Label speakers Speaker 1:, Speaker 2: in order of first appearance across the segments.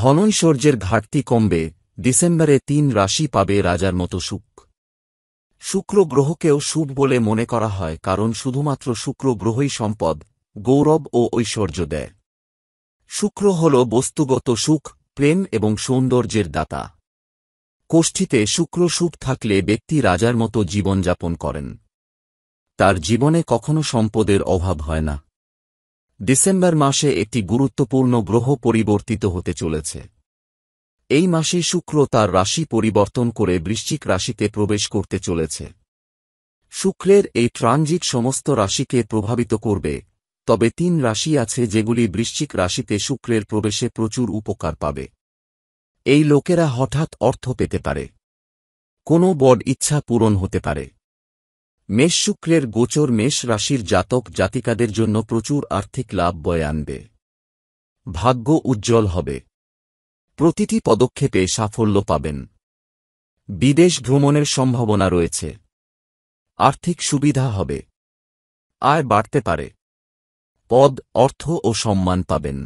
Speaker 1: ধনৈশ্বর্যের ঘাটতি কমবে ডিসেম্বরে তিন রাশি পাবে রাজার মতো সুখ শুক্র গ্রহকেও শুভ বলে মনে করা হয় কারণ শুধুমাত্র শুক্র গ্রহই সম্পদ গৌরব ও ঐশ্বর্য দেয় শুক্র হল বস্তুগত সুখ প্রেম এবং সৌন্দর্যের দাতা কোষ্ঠীতে শুক্র সুখ থাকলে ব্যক্তি রাজার মতো জীবনযাপন করেন তার জীবনে কখনো সম্পদের অভাব হয় না ডিসেম্বর মাসে একটি গুরুত্বপূর্ণ গ্রহ পরিবর্তিত হতে চলেছে এই মাসে শুক্র তার রাশি পরিবর্তন করে বৃশ্চিক রাশিতে প্রবেশ করতে চলেছে শুক্রের এই ট্রানজিট সমস্ত রাশিকে প্রভাবিত করবে তবে তিন রাশি আছে যেগুলি বৃশ্চিক রাশিতে শুক্রের প্রবেশে প্রচুর উপকার পাবে এই লোকেরা হঠাৎ অর্থ পেতে পারে কোনো বড ইচ্ছা পূরণ হতে পারে মেষ শুক্রের গোচর মেষ রাশির জাতক জাতিকাদের জন্য প্রচুর আর্থিক লাভ বয়ে আনবে ভাগ্য উজ্জ্বল হবে প্রতিটি পদক্ষেপে সাফল্য পাবেন বিদেশ ভ্রমণের সম্ভাবনা রয়েছে আর্থিক সুবিধা হবে আয় বাড়তে পারে পদ অর্থ ও সম্মান পাবেন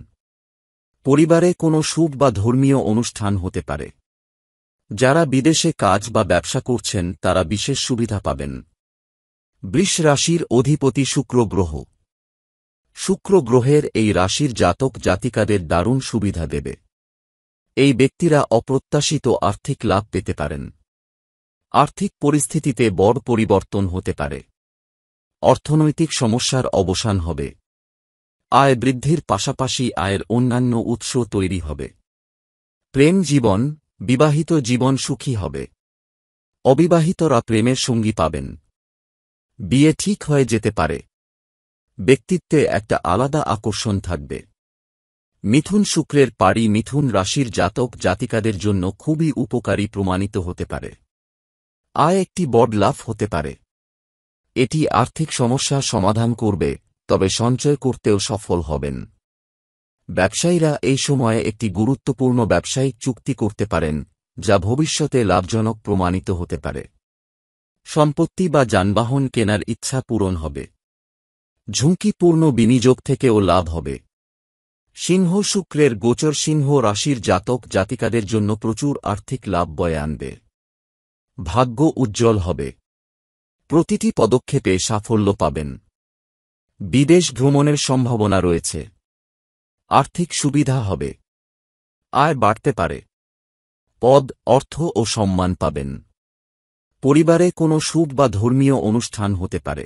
Speaker 1: পরিবারে কোনো সুখ বা ধর্মীয় অনুষ্ঠান হতে পারে যারা বিদেশে কাজ বা ব্যবসা করছেন তারা বিশেষ সুবিধা পাবেন বৃষ রাশির অধিপতি শুক্র গ্রহ শুক্র গ্রহের এই রাশির জাতক জাতিকাদের দারুণ সুবিধা দেবে এই ব্যক্তিরা অপ্রত্যাশিত আর্থিক লাভ পেতে পারেন আর্থিক পরিস্থিতিতে বড় পরিবর্তন হতে পারে অর্থনৈতিক সমস্যার অবসান হবে আয় বৃদ্ধির পাশাপাশি আয়ের অন্যান্য উৎস তৈরি হবে প্রেম জীবন বিবাহিত জীবন সুখী হবে অবিবাহিতরা প্রেমের সঙ্গী পাবেন বিয়ে ঠিক হয়ে যেতে পারে ব্যক্তিত্বে একটা আলাদা আকর্ষণ থাকবে মিথুন শুক্রের পাড়ি মিথুন রাশির জাতক জাতিকাদের জন্য খুবই উপকারী প্রমাণিত হতে পারে আয় একটি বড় লাভ হতে পারে এটি আর্থিক সমস্যা সমাধান করবে তবে সঞ্চয় করতেও সফল হবেন ব্যবসায়ীরা এই সময়ে একটি গুরুত্বপূর্ণ ব্যবসায়িক চুক্তি করতে পারেন যা ভবিষ্যতে লাভজনক প্রমাণিত হতে পারে সম্পত্তি বা যানবাহন কেনার ইচ্ছা পূরণ হবে ঝুঁকিপূর্ণ বিনিযোগ থেকেও লাভ হবে সিংহ শুক্রের গোচর সিংহ রাশির জাতক জাতিকাদের জন্য প্রচুর আর্থিক লাভ বয়ে আনবে ভাগ্য উজ্জ্বল হবে প্রতিটি পদক্ষেপে সাফল্য পাবেন বিদেশ ভ্রমণের সম্ভাবনা রয়েছে আর্থিক সুবিধা হবে আয় বাড়তে পারে পদ অর্থ ও সম্মান পাবেন পরিবারে কোনো সুখ বা ধর্মীয় অনুষ্ঠান হতে পারে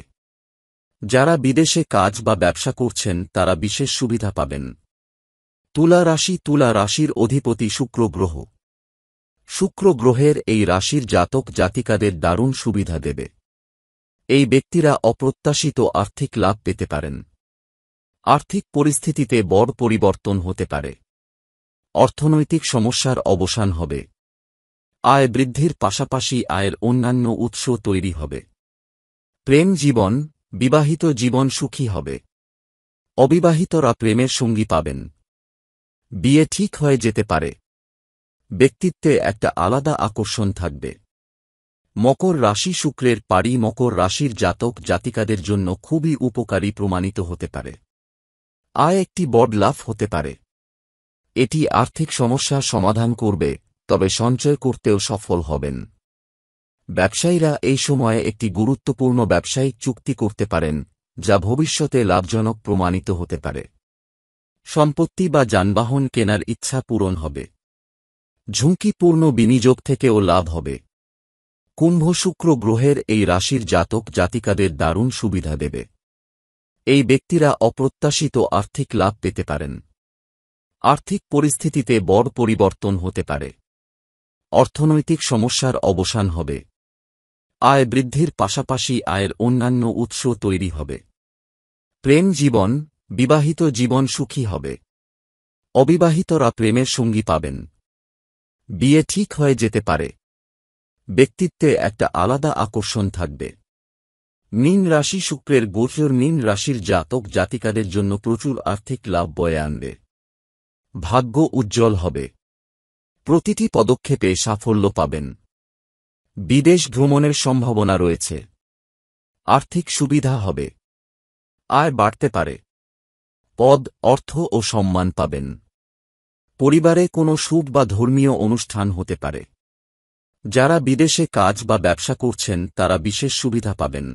Speaker 1: যারা বিদেশে কাজ বা ব্যবসা করছেন তারা বিশেষ সুবিধা পাবেন তুলা রাশি তুলা রাশির অধিপতি শুক্র গ্রহ শুক্র গ্রহের এই রাশির জাতক জাতিকাদের দারুণ সুবিধা দেবে এই ব্যক্তিরা অপ্রত্যাশিত আর্থিক লাভ পেতে পারেন আর্থিক পরিস্থিতিতে বড় পরিবর্তন হতে পারে অর্থনৈতিক সমস্যার অবসান হবে আয় বৃদ্ধির পাশাপাশি আয়ের অন্যান্য উৎস তৈরি হবে প্রেম জীবন বিবাহিত জীবন সুখী হবে অবিবাহিতরা প্রেমের সঙ্গী পাবেন বিয়ে ঠিক হয়ে যেতে পারে ব্যক্তিত্বে একটা আলাদা আকর্ষণ থাকবে মকর রাশি শুক্রের পাড়ি মকর রাশির জাতক জাতিকাদের জন্য খুবই উপকারী প্রমাণিত হতে পারে আয় একটি বড় লাভ হতে পারে এটি আর্থিক সমস্যা সমাধান করবে তবে সঞ্চয় করতেও সফল হবেন ব্যবসায়ীরা এই সময়ে একটি গুরুত্বপূর্ণ ব্যবসায়িক চুক্তি করতে পারেন যা ভবিষ্যতে লাভজনক প্রমাণিত হতে পারে সম্পত্তি বা যানবাহন কেনার ইচ্ছা পূরণ হবে ঝুঁকিপূর্ণ বিনিযোগ থেকেও লাভ হবে কুম্ভ শুক্র গ্রহের এই রাশির জাতক জাতিকাদের দারুণ সুবিধা দেবে এই ব্যক্তিরা অপ্রত্যাশিত আর্থিক লাভ পেতে পারেন আর্থিক পরিস্থিতিতে বড় পরিবর্তন হতে পারে অর্থনৈতিক সমস্যার অবসান হবে আয় বৃদ্ধির পাশাপাশি আয়ের অন্যান্য উৎস তৈরি হবে প্রেম জীবন বিবাহিত জীবন সুখী হবে অবিবাহিতরা প্রেমের সঙ্গী পাবেন বিয়ে ঠিক হয়ে যেতে পারে ব্যক্তিত্বে একটা আলাদা আকর্ষণ থাকবে মীন রাশি শুক্রের গোচর নীন রাশির জাতক জাতিকাদের জন্য প্রচুর আর্থিক লাভ বয়ে আনবে ভাগ্য উজ্জ্বল হবে প্রতিটি পদক্ষেপে সাফল্য পাবেন বিদেশ ভ্রমণের সম্ভাবনা রয়েছে আর্থিক সুবিধা হবে আয় বাড়তে পারে পদ অর্থ ও সম্মান পাবেন পরিবারে কোনো সুখ বা ধর্মীয় অনুষ্ঠান হতে পারে যারা বিদেশে কাজ বা ব্যবসা করছেন তারা বিশেষ সুবিধা পাবেন